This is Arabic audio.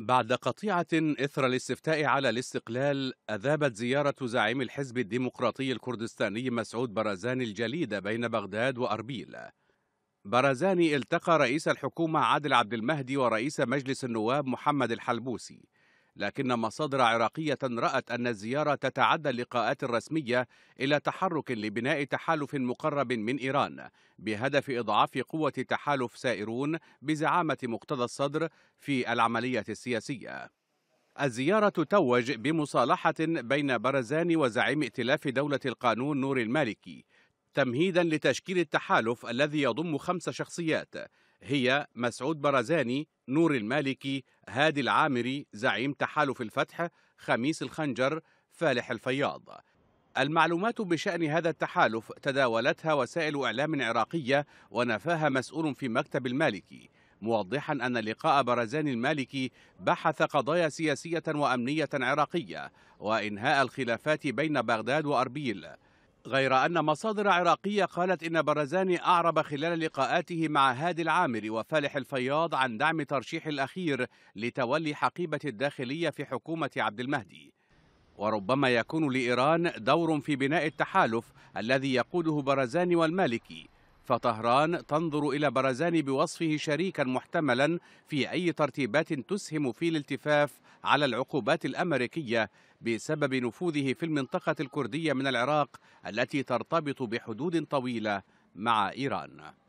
بعد قطيعة إثر الاستفتاء على الاستقلال أذابت زيارة زعيم الحزب الديمقراطي الكردستاني مسعود برازان الجليدة بين بغداد وأربيل برزاني التقى رئيس الحكومة عادل عبد المهدي ورئيس مجلس النواب محمد الحلبوسي لكن مصادر عراقية رأت أن الزيارة تتعدى اللقاءات الرسمية إلى تحرك لبناء تحالف مقرب من إيران بهدف إضعاف قوة تحالف سائرون بزعامة مقتدى الصدر في العملية السياسية. الزيارة توج بمصالحة بين برزان وزعيم ائتلاف دولة القانون نور المالكي تمهيدا لتشكيل التحالف الذي يضم خمس شخصيات هي مسعود برزاني نور المالكي هادي العامري زعيم تحالف الفتح خميس الخنجر فالح الفياض المعلومات بشأن هذا التحالف تداولتها وسائل إعلام عراقية ونفاها مسؤول في مكتب المالكي موضحا أن لقاء برزان المالكي بحث قضايا سياسية وأمنية عراقية وإنهاء الخلافات بين بغداد وأربيل غير أن مصادر عراقية قالت إن برزاني أعرب خلال لقاءاته مع هادي العامري وفالح الفياض عن دعم ترشيح الأخير لتولي حقيبة الداخلية في حكومة عبد المهدي وربما يكون لإيران دور في بناء التحالف الذي يقوده برزاني والمالكي فطهران تنظر إلى برزان بوصفه شريكا محتملا في أي ترتيبات تسهم في الالتفاف على العقوبات الأمريكية بسبب نفوذه في المنطقة الكردية من العراق التي ترتبط بحدود طويلة مع إيران